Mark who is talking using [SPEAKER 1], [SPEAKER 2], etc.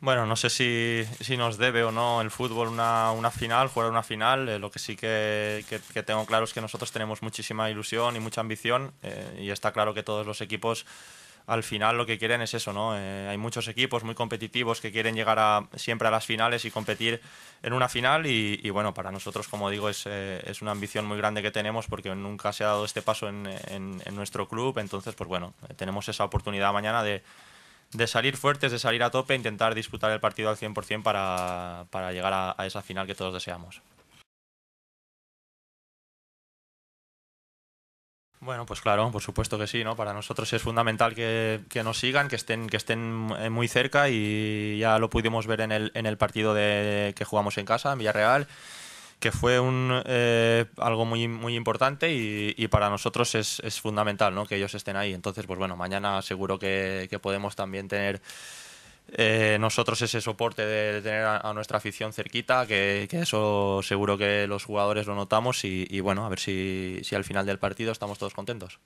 [SPEAKER 1] Bueno, no sé si, nos debe o no el fútbol una, final, jugar una final. Eh, lo que sí que, tengo claro es que nosotros tenemos muchísima ilusión y mucha ambición eh, y está claro que todos los equipos al final lo que quieren es eso, ¿no? Eh, hay muchos equipos muy competitivos que quieren llegar siempre a las finales y competir en una final y, bueno, para nosotros, como digo, es, una ambición muy grande que tenemos porque nunca se ha dado este paso en nuestro club, entonces pues bueno, tenemos esa oportunidad mañana de de salir fuertes, de salir a tope, intentar disputar el partido al 100% para, para llegar a, esa final que todos deseamos. Bueno, pues claro, por supuesto que sí, ¿no? Para nosotros es fundamental que, nos sigan, que estén, que estén eh, muy cerca y ya lo pudimos ver en el, partido que jugamos en casa, en Villarreal que fue un, eh, algo muy, muy importante y, para nosotros es, fundamental ¿no? que ellos estén ahí. Entonces, pues bueno, mañana seguro que, podemos también tener... Eh, nosotros ese soporte de tener a, nuestra afición cerquita, que, eso seguro que los jugadores lo notamos y, y bueno, a ver si, si al final del partido estamos todos contentos.